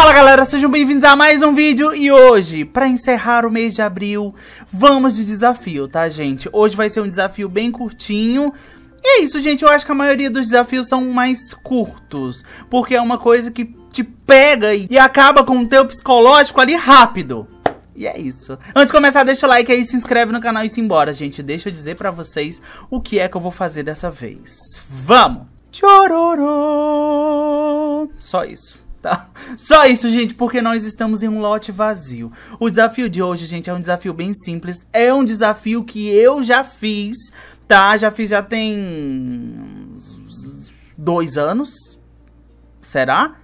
Fala galera, sejam bem-vindos a mais um vídeo e hoje, para encerrar o mês de abril, vamos de desafio, tá gente? Hoje vai ser um desafio bem curtinho, e é isso, gente. Eu acho que a maioria dos desafios são mais curtos. Porque é uma coisa que te pega e, acaba com o teu psicológico ali rápido. E é isso. Antes de começar, deixa o like aí, se inscreve no canal e se embora, gente. Deixa eu dizer pra vocês o que é que eu vou fazer dessa vez. Vamos! Tchororô! Só isso. Tá? Só isso, gente, porque nós estamos em um lote vazio. O desafio de hoje, gente, é um desafio bem simples. É um desafio que eu já fiz, tá? Já fiz, já tem... Dois anos? Será?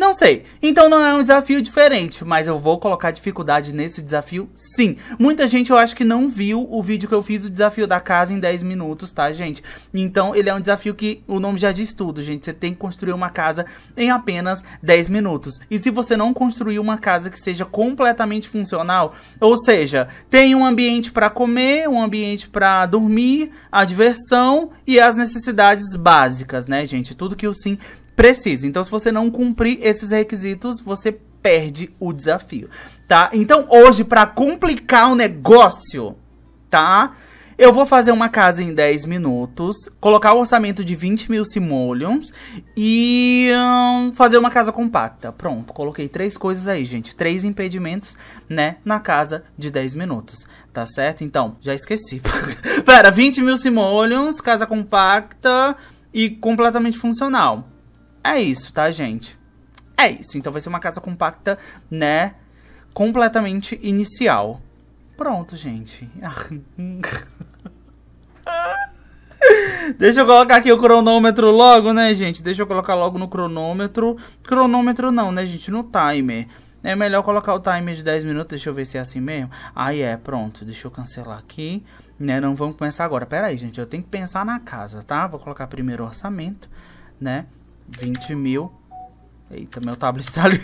Não sei. Então não é um desafio diferente, mas eu vou colocar dificuldade nesse desafio sim. Muita gente eu acho que não viu o vídeo que eu fiz do desafio da casa em 10 minutos, tá, gente? Então ele é um desafio que o nome já diz tudo, gente. Você tem que construir uma casa em apenas 10 minutos. E se você não construir uma casa que seja completamente funcional, ou seja, tem um ambiente para comer, um ambiente para dormir, a diversão e as necessidades básicas, né, gente? Tudo que o sim precisa. Então, se você não cumprir esses requisitos, você perde o desafio, tá? Então, hoje, para complicar o negócio, tá? Eu vou fazer uma casa em 10 minutos, colocar o um orçamento de 20 mil simoleons e hum, fazer uma casa compacta. Pronto, coloquei três coisas aí, gente. Três impedimentos, né, na casa de 10 minutos, tá certo? Então, já esqueci. Pera, 20 mil simoleons, casa compacta e completamente funcional. É isso, tá, gente? É isso. Então vai ser uma casa compacta, né? Completamente inicial. Pronto, gente. Deixa eu colocar aqui o cronômetro logo, né, gente? Deixa eu colocar logo no cronômetro. Cronômetro não, né, gente? No timer. É melhor colocar o timer de 10 minutos. Deixa eu ver se é assim mesmo. Aí ah, é, pronto. Deixa eu cancelar aqui. Né, não vamos começar agora. Pera aí, gente. Eu tenho que pensar na casa, tá? Vou colocar primeiro o orçamento, né? 20 mil. Eita, meu tablet tá ali.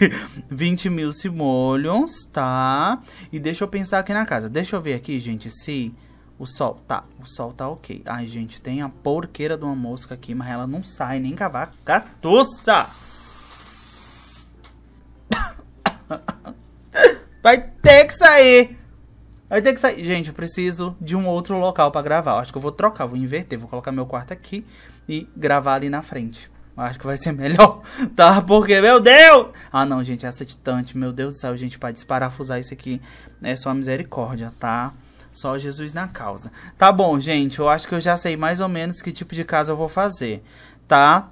20 mil simoleons, tá? E deixa eu pensar aqui na casa. Deixa eu ver aqui, gente, se o sol... Tá, o sol tá ok. Ai, gente, tem a porqueira de uma mosca aqui, mas ela não sai nem cavar catuça. Vai ter que sair. Vai ter que sair. Gente, eu preciso de um outro local pra gravar. acho que eu vou trocar, vou inverter. Vou colocar meu quarto aqui e gravar ali na frente. Acho que vai ser melhor, tá? Porque, meu Deus! Ah, não, gente, é essa titante, meu Deus do céu, gente, pra desparafusar isso aqui é só misericórdia, tá? Só Jesus na causa. Tá bom, gente, eu acho que eu já sei mais ou menos que tipo de casa eu vou fazer, tá?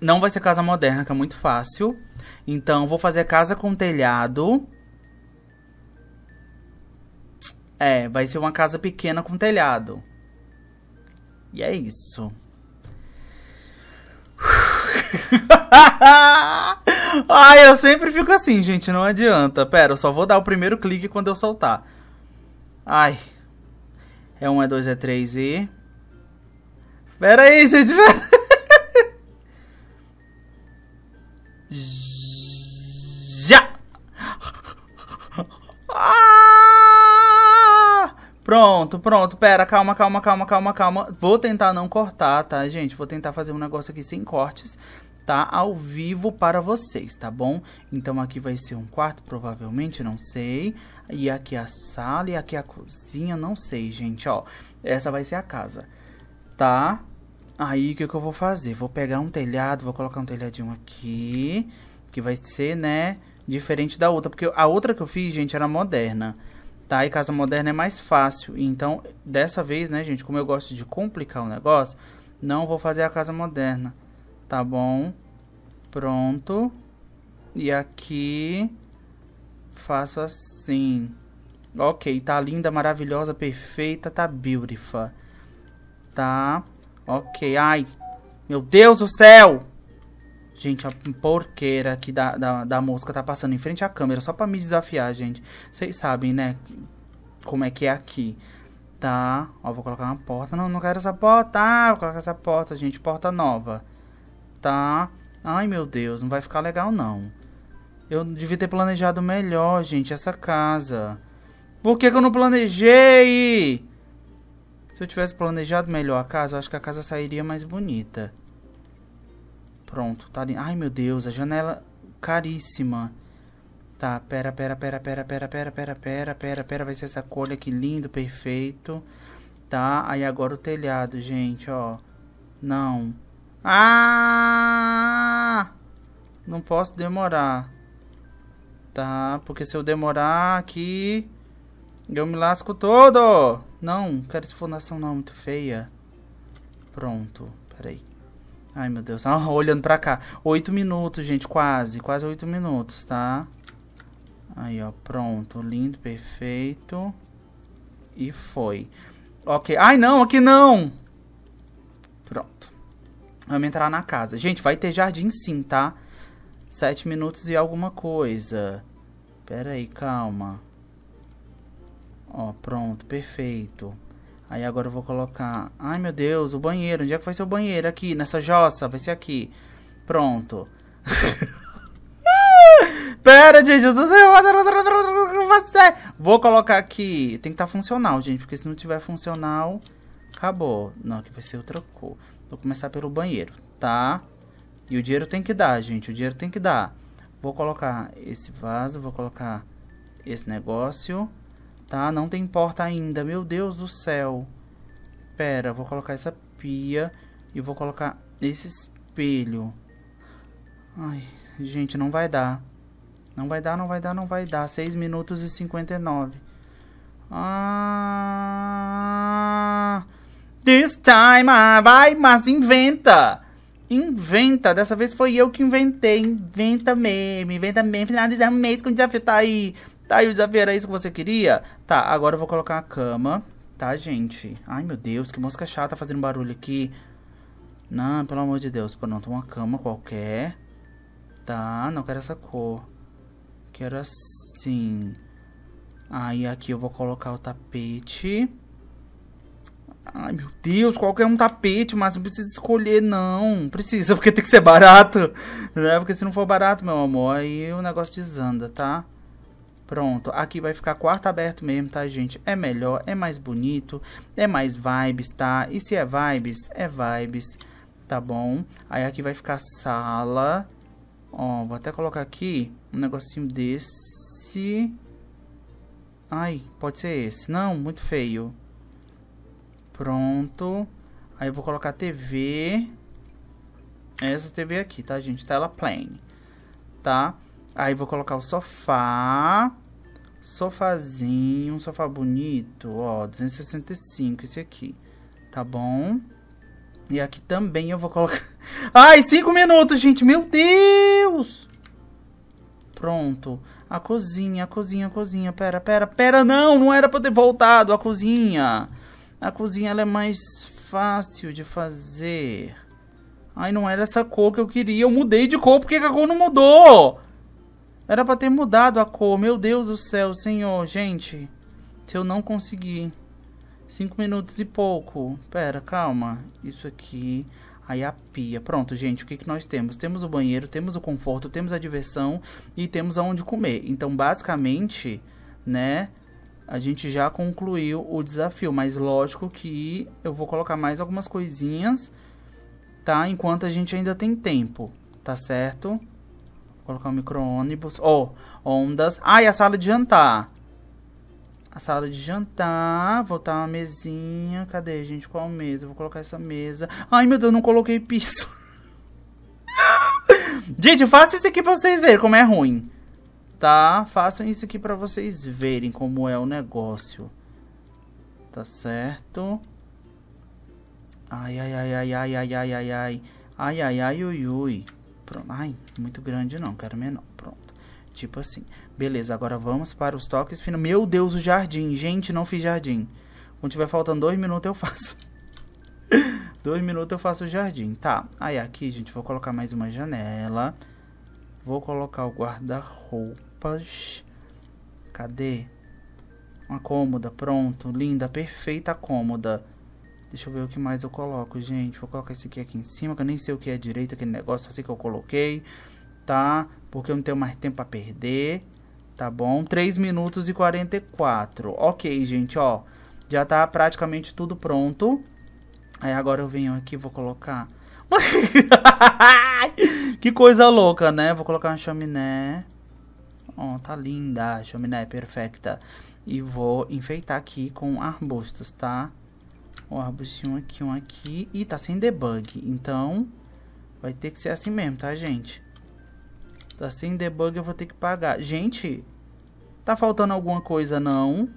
Não vai ser casa moderna, que é muito fácil. Então, vou fazer casa com telhado. É, vai ser uma casa pequena com telhado. E é isso. Ai, eu sempre fico assim, gente, não adianta. Pera, eu só vou dar o primeiro clique quando eu soltar. Ai. É 1, é 2, é 3 e... Pera aí, gente, pera... Já! Ah! Pronto, pronto, pera, calma, calma, calma, calma, calma. Vou tentar não cortar, tá, gente? Vou tentar fazer um negócio aqui sem cortes tá ao vivo para vocês, tá bom? Então, aqui vai ser um quarto, provavelmente, não sei. E aqui a sala, e aqui a cozinha, não sei, gente, ó. Essa vai ser a casa, tá? Aí, o que, que eu vou fazer? Vou pegar um telhado, vou colocar um telhadinho aqui, que vai ser, né, diferente da outra. Porque a outra que eu fiz, gente, era moderna, tá? E casa moderna é mais fácil. Então, dessa vez, né, gente, como eu gosto de complicar o negócio, não vou fazer a casa moderna tá bom? Pronto. E aqui faço assim. Ok, tá linda, maravilhosa, perfeita, tá beautiful. Tá, ok. Ai, meu Deus do céu! Gente, a porqueira aqui da, da, da mosca tá passando em frente à câmera só pra me desafiar, gente. Vocês sabem, né, como é que é aqui. Tá, ó, vou colocar uma porta. Não, não quero essa porta. Ah, vou colocar essa porta, gente, porta nova tá? Ai, meu Deus, não vai ficar legal, não. Eu devia ter planejado melhor, gente, essa casa. Por que, que eu não planejei? Se eu tivesse planejado melhor a casa, eu acho que a casa sairia mais bonita. Pronto, tá ali. Ai, meu Deus, a janela caríssima. Tá, pera, pera, pera, pera, pera, pera, pera, pera, pera, pera, vai ser essa cor que lindo, perfeito. Tá, aí agora o telhado, gente, ó. Não. Ah! Não posso demorar. Tá, porque se eu demorar aqui, eu me lasco todo. Não, quero essa fundação não, muito feia. Pronto, peraí. Ai, meu Deus. Ah, olhando pra cá. Oito minutos, gente, quase. Quase oito minutos, tá? Aí, ó, pronto. Lindo, perfeito. E foi. Ok. Ai, não, aqui não! Pronto. Vamos entrar na casa. Gente, vai ter jardim sim, tá? Sete minutos e alguma coisa. Pera aí, calma. Ó, pronto, perfeito. Aí agora eu vou colocar... Ai, meu Deus, o banheiro. Onde é que vai ser o banheiro? Aqui, nessa jossa. Vai ser aqui. Pronto. Pera, gente. Vou colocar aqui. Tem que estar tá funcional, gente. Porque se não tiver funcional, acabou. Não, aqui vai ser outra cor. Vou começar pelo banheiro, tá? E o dinheiro tem que dar, gente. O dinheiro tem que dar. Vou colocar esse vaso, vou colocar esse negócio, tá? Não tem porta ainda, meu Deus do céu. Pera, vou colocar essa pia e vou colocar esse espelho. Ai, gente, não vai dar. Não vai dar, não vai dar, não vai dar. 6 minutos e 59. Ah... This time, vai, mas inventa. Inventa, dessa vez foi eu que inventei. Inventa meme, inventa meme. Finalizar o mês com o desafio, tá aí. Tá aí o desafio, era isso que você queria? Tá, agora eu vou colocar a cama, tá, gente? Ai, meu Deus, que mosca chata fazendo barulho aqui. Não, pelo amor de Deus, pronto, uma cama qualquer. Tá, não quero essa cor. Quero assim. Aí aqui eu vou colocar o tapete. Ai, meu Deus, qualquer um tapete, mas não precisa escolher, não. Precisa, porque tem que ser barato. Né? Porque se não for barato, meu amor, aí o negócio desanda, tá? Pronto, aqui vai ficar quarto aberto mesmo, tá, gente? É melhor, é mais bonito, é mais vibes, tá? E se é vibes, é vibes, tá bom? Aí aqui vai ficar sala. Ó, vou até colocar aqui um negocinho desse. Ai, pode ser esse. Não, muito feio. Pronto. Aí eu vou colocar a TV. Essa TV aqui, tá, gente? Tela plane. Tá? Aí vou colocar o sofá. Sofazinho, um sofá bonito, ó, 265 esse aqui. Tá bom? E aqui também eu vou colocar... Ai, cinco minutos, gente! Meu Deus! Pronto. A cozinha, a cozinha, a cozinha. Pera, pera, pera. Não, não era pra ter voltado a cozinha. A cozinha é mais fácil de fazer. Ai, não era essa cor que eu queria. Eu mudei de cor. Por que a cor não mudou? Era pra ter mudado a cor. Meu Deus do céu, senhor. Gente, se eu não conseguir... Cinco minutos e pouco. Pera, calma. Isso aqui... Aí a pia. Pronto, gente, o que, que nós temos? Temos o banheiro, temos o conforto, temos a diversão e temos aonde comer. Então, basicamente, né, a gente já concluiu o desafio, mas lógico que eu vou colocar mais algumas coisinhas, tá? Enquanto a gente ainda tem tempo, tá certo? Vou colocar o micro-ônibus, ó, oh, ondas. Ah, e a sala de jantar. A sala de jantar, botar uma mesinha, cadê, gente? Qual mesa? vou colocar essa mesa. Ai, meu Deus, não coloquei piso. gente, faça isso aqui pra vocês verem como é ruim tá? Façam isso aqui para vocês verem como é o negócio. Tá certo? Ai, ai, ai, ai, ai, ai, ai, ai, ai. Ai, ai, ai, ui, ui. Pronto. Ai, muito grande não, quero menor. Pronto. Tipo assim. Beleza, agora vamos para os toques finos. Meu Deus, o jardim. Gente, não fiz jardim. Quando tiver faltando dois minutos, eu faço. dois minutos eu faço o jardim. Tá. Aí aqui, gente, vou colocar mais uma janela. Janela. Vou colocar o guarda-roupas. Cadê? Uma cômoda, pronto, linda, perfeita cômoda. Deixa eu ver o que mais eu coloco, gente. Vou colocar esse aqui aqui em cima, que eu nem sei o que é direito aquele negócio, só sei que eu coloquei. Tá? Porque eu não tenho mais tempo pra perder. Tá bom? 3 minutos e 44. Ok, gente, ó. Já tá praticamente tudo pronto. Aí agora eu venho aqui, vou colocar... que coisa louca, né? Vou colocar uma chaminé. Ó, oh, tá linda a chaminé, é perfeita. E vou enfeitar aqui com arbustos, tá? Um arbustinho aqui, um aqui. E tá sem debug, então vai ter que ser assim mesmo, tá, gente? Tá sem debug, eu vou ter que pagar. Gente, tá faltando alguma coisa, não?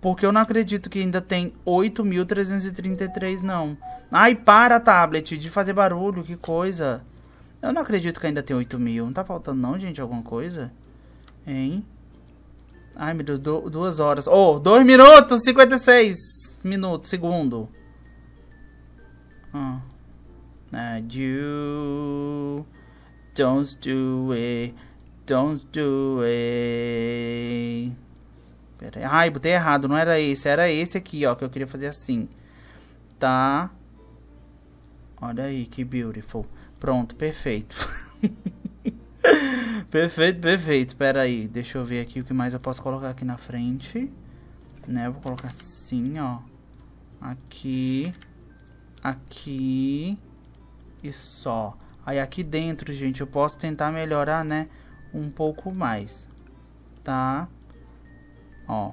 Porque eu não acredito que ainda tem 8.333, não. Ai, para, tablet, de fazer barulho, que coisa. Eu não acredito que ainda tem 8 mil. Não tá faltando não, gente, alguma coisa? Hein? Ai, meu Deus, duas horas. Oh, 2 minutos, 56 minutos, segundo. Ah. You don't do it, don't do it. Pera aí. Ai, botei errado, não era esse, era esse aqui, ó, que eu queria fazer assim. Tá. Olha aí, que beautiful. Pronto, perfeito. perfeito, perfeito. Pera aí, deixa eu ver aqui o que mais eu posso colocar aqui na frente. Né, vou colocar assim, ó. Aqui. Aqui. E só. Aí aqui dentro, gente, eu posso tentar melhorar, né, um pouco mais. Tá? Ó.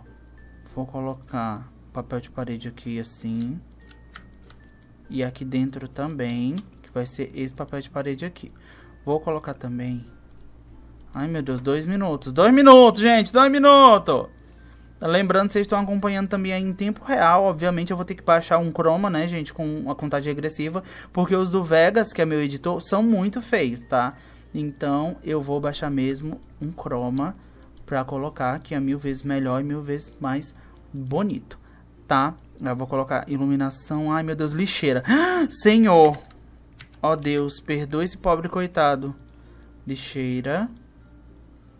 Vou colocar papel de parede aqui assim. E aqui dentro também vai ser esse papel de parede aqui. Vou colocar também... Ai, meu Deus, dois minutos. Dois minutos, gente, dois minutos! Lembrando, vocês estão acompanhando também em tempo real. Obviamente, eu vou ter que baixar um chroma, né, gente, com a contagem regressiva. Porque os do Vegas, que é meu editor, são muito feios, tá? Então, eu vou baixar mesmo um chroma pra colocar, que é mil vezes melhor e mil vezes mais bonito, tá? Eu vou colocar iluminação... Ai, meu Deus, lixeira. Senhor! Ó oh Deus, perdoe esse pobre coitado. Lixeira.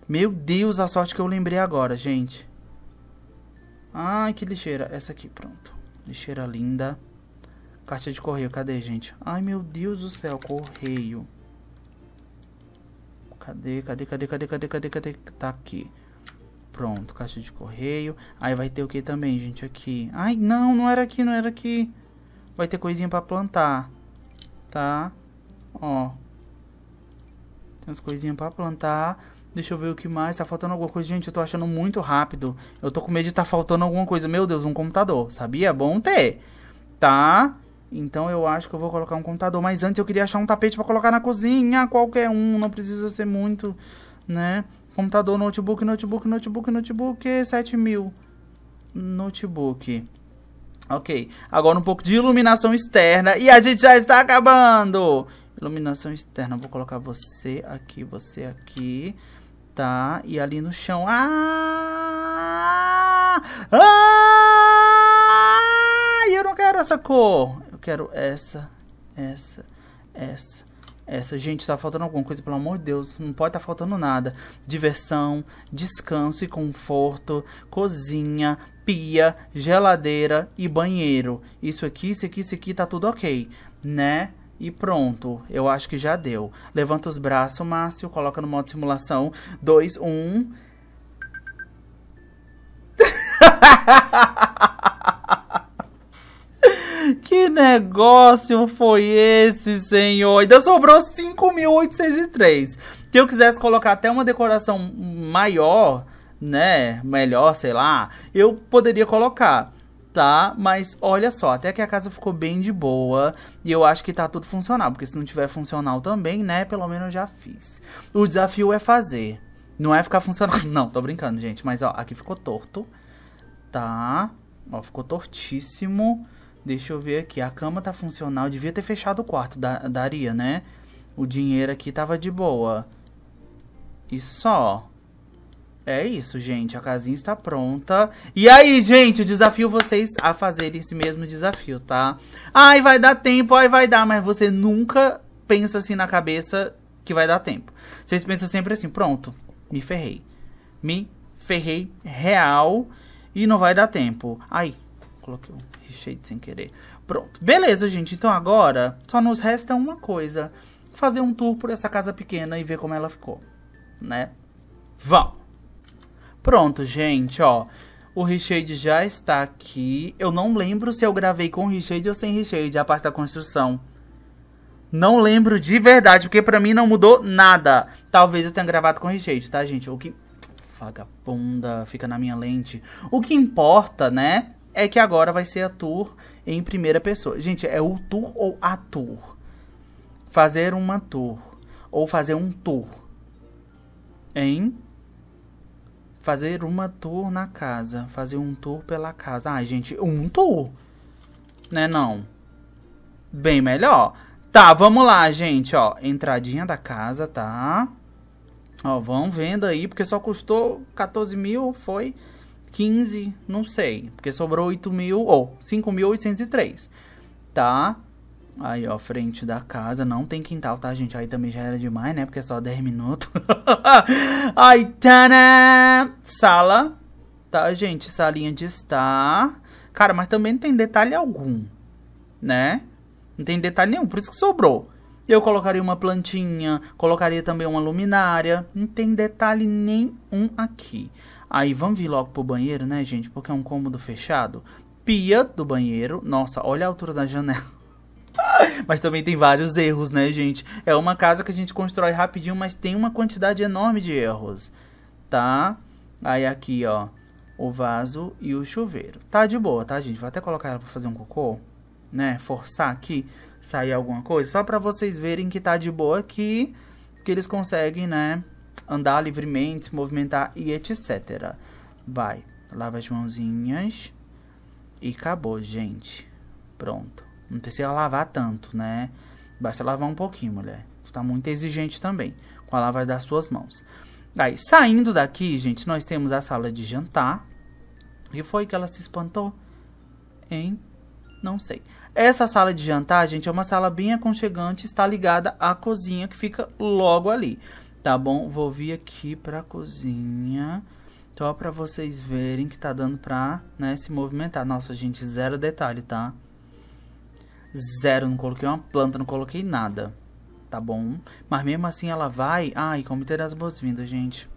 Meu Deus, a sorte que eu lembrei agora, gente. Ai, que lixeira. Essa aqui, pronto. Lixeira linda. Caixa de correio, cadê, gente? Ai, meu Deus do céu, correio. Cadê, cadê, cadê, cadê, cadê, cadê, cadê? Tá aqui. Pronto, caixa de correio. Aí vai ter o que também, gente, aqui? Ai, não, não era aqui, não era aqui. Vai ter coisinha pra plantar plantar. Ó. Tem umas coisinhas pra plantar. Deixa eu ver o que mais. Tá faltando alguma coisa. Gente, eu tô achando muito rápido. Eu tô com medo de tá faltando alguma coisa. Meu Deus, um computador. Sabia? Bom ter. Tá? Então eu acho que eu vou colocar um computador. Mas antes eu queria achar um tapete para colocar na cozinha. Qualquer um. Não precisa ser muito, né? Computador, notebook, notebook, notebook, notebook. 7 mil. Notebook. Ok, agora um pouco de iluminação externa. E a gente já está acabando! Iluminação externa, vou colocar você aqui, você aqui. Tá, e ali no chão. Ah! Ah! Eu não quero essa cor. Eu quero essa, essa, essa. Essa gente tá faltando alguma coisa, pelo amor de Deus, não pode estar tá faltando nada. Diversão, descanso e conforto, cozinha, pia, geladeira e banheiro. Isso aqui, isso aqui, isso aqui tá tudo ok, né? E pronto, eu acho que já deu. Levanta os braços, Márcio, coloca no modo simulação. Dois, 1. Um. negócio foi esse, senhor? Ainda sobrou 5.803. Se eu quisesse colocar até uma decoração maior, né? Melhor, sei lá, eu poderia colocar tá? Mas olha só, até que a casa ficou bem de boa e eu acho que tá tudo funcional, porque se não tiver funcional também, né, pelo menos eu já fiz. O desafio é fazer, não é ficar funcionando? Não, tô brincando, gente, mas ó, aqui ficou torto, tá? Ó, ficou tortíssimo. Deixa eu ver aqui. A cama tá funcional. Devia ter fechado o quarto. Da, daria, né? O dinheiro aqui tava de boa. E só. É isso, gente. A casinha está pronta. E aí, gente, eu desafio vocês a fazerem esse mesmo desafio, tá? Ai, vai dar tempo, ai, vai dar. Mas você nunca pensa assim na cabeça que vai dar tempo. Vocês pensam sempre assim, pronto, me ferrei. Me ferrei real e não vai dar tempo. Ai, coloquei um Richei sem querer. Pronto. Beleza, gente. Então agora só nos resta uma coisa. Fazer um tour por essa casa pequena e ver como ela ficou. Né? Vamos. Pronto, gente, ó. O Richeide já está aqui. Eu não lembro se eu gravei com Richeide ou sem Richeide a parte da construção. Não lembro de verdade, porque pra mim não mudou nada. Talvez eu tenha gravado com Richeide, tá, gente? O que... Vagabunda, fica na minha lente. O que importa, né, é que agora vai ser a tour em primeira pessoa. Gente, é o tour ou a tour? Fazer uma tour. Ou fazer um tour. Hein? Fazer uma tour na casa. Fazer um tour pela casa. Ai, gente, um tour. Né não? Bem melhor. Tá, vamos lá, gente, ó. Entradinha da casa, tá? Ó, vão vendo aí, porque só custou 14 mil, foi... 15, não sei, porque sobrou 8 mil, ou 5.803, tá? Aí, ó, frente da casa, não tem quintal, tá, gente? Aí também já era demais, né? Porque é só 10 minutos. Aí, tana! Sala, tá, gente? Salinha de estar. Cara, mas também não tem detalhe algum, né? Não tem detalhe nenhum, por isso que sobrou. Eu colocaria uma plantinha, colocaria também uma luminária. Não tem detalhe nenhum aqui. Aí vamos vir logo pro banheiro, né, gente? Porque é um cômodo fechado. Pia do banheiro. Nossa, olha a altura da janela. mas também tem vários erros, né, gente? É uma casa que a gente constrói rapidinho, mas tem uma quantidade enorme de erros. Tá? Aí aqui, ó. O vaso e o chuveiro. Tá de boa, tá, gente? Vou até colocar ela pra fazer um cocô. Né? Forçar aqui. Sair alguma coisa. Só pra vocês verem que tá de boa aqui. Que eles conseguem, né? andar livremente, se movimentar e etc. Vai, lava as mãozinhas e acabou, gente. Pronto. Não precisa lavar tanto, né? Basta lavar um pouquinho, mulher. Está muito exigente também com a lava das suas mãos. Aí, saindo daqui, gente, nós temos a sala de jantar. E foi que ela se espantou? Hein? Não sei. Essa sala de jantar, gente, é uma sala bem aconchegante, está ligada à cozinha que fica logo ali. Tá bom? Vou vir aqui pra cozinha. Só pra vocês verem que tá dando pra né, se movimentar. Nossa, gente, zero detalhe, tá? Zero, não coloquei uma planta, não coloquei nada. Tá bom? Mas mesmo assim ela vai... Ai, ter as boas-vindas, gente.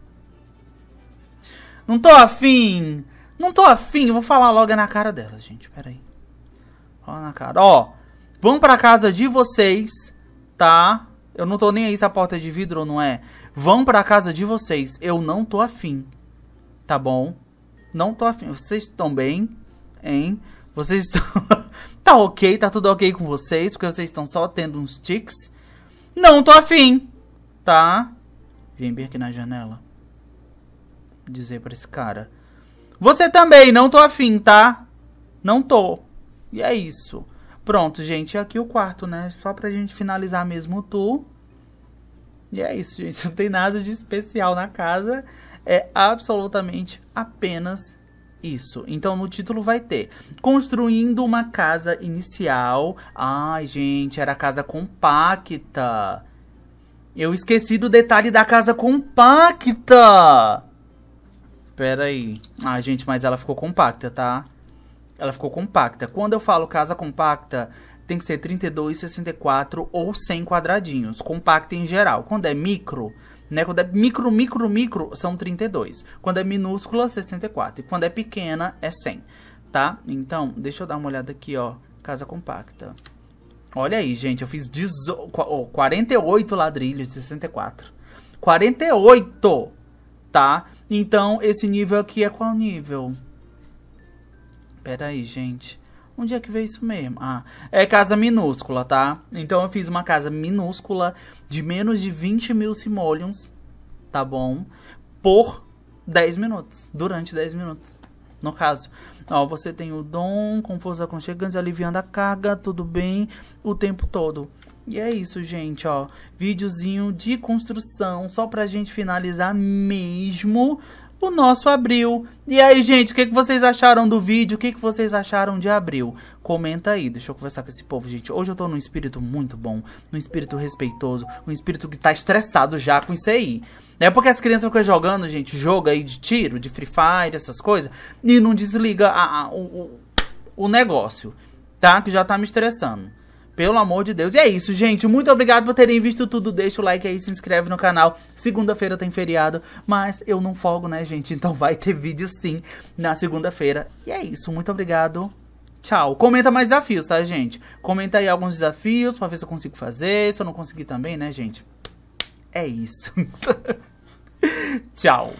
Não tô afim! Não tô afim, eu vou falar logo é na cara dela, gente. Pera aí. Fala na cara. Ó, vão pra casa de vocês, tá? Eu não tô nem aí se a porta é de vidro ou não é. Vão pra casa de vocês. Eu não tô afim. Tá bom? Não tô afim. Vocês estão bem? Hein? Vocês estão. tá ok, tá tudo ok com vocês, porque vocês estão só tendo uns tics. Não tô afim. Tá? Vem bem aqui na janela. dizer pra esse cara. Você também, não tô afim, tá? Não tô. E é isso. Pronto, gente, é aqui o quarto, né? Só pra gente finalizar mesmo o tour. E é isso, gente. Não tem nada de especial na casa. É absolutamente apenas isso. Então no título vai ter construindo uma casa inicial. Ai, gente, era casa compacta. Eu esqueci do detalhe da casa compacta. Pera aí. Ai, gente, mas ela ficou compacta, tá? Ela ficou compacta. Quando eu falo casa compacta, tem que ser 32, 64 ou 100 quadradinhos, compacta em geral. Quando é micro, né, quando é micro, micro, micro, são 32. Quando é minúscula, 64. E quando é pequena, é 100, tá? Então, deixa eu dar uma olhada aqui, ó. Casa compacta. Olha aí, gente, eu fiz 48 ladrilhos de 64. 48, tá? Então, esse nível aqui é qual nível? Pera aí, gente. Onde é que veio isso mesmo? Ah, é casa minúscula, tá? Então eu fiz uma casa minúscula de menos de 20 mil simoleons, tá bom? Por 10 minutos, durante 10 minutos. No caso, ó, você tem o dom, confuso aconchegantes, aliviando a carga, tudo bem, o tempo todo. E é isso, gente, ó. Videozinho de construção, só pra gente finalizar mesmo o nosso abril. E aí, gente, o que, que vocês acharam do vídeo? O que, que vocês acharam de abril? Comenta aí, deixa eu conversar com esse povo, gente. Hoje eu tô num espírito muito bom, num espírito respeitoso, um espírito que tá estressado já com isso aí. É porque as crianças ficam jogando, gente, jogo aí de tiro, de Free Fire, essas coisas, e não desliga a, a, o, o negócio, tá? Que já tá me estressando. Pelo amor de Deus. E é isso, gente. Muito obrigado por terem visto tudo. Deixa o like aí, se inscreve no canal. Segunda-feira tem feriado, mas eu não folgo, né, gente? Então vai ter vídeo sim na segunda-feira. E é isso. Muito obrigado. Tchau. Comenta mais desafios, tá, gente? Comenta aí alguns desafios pra ver se eu consigo fazer. Se eu não conseguir também, né, gente? É isso. Tchau.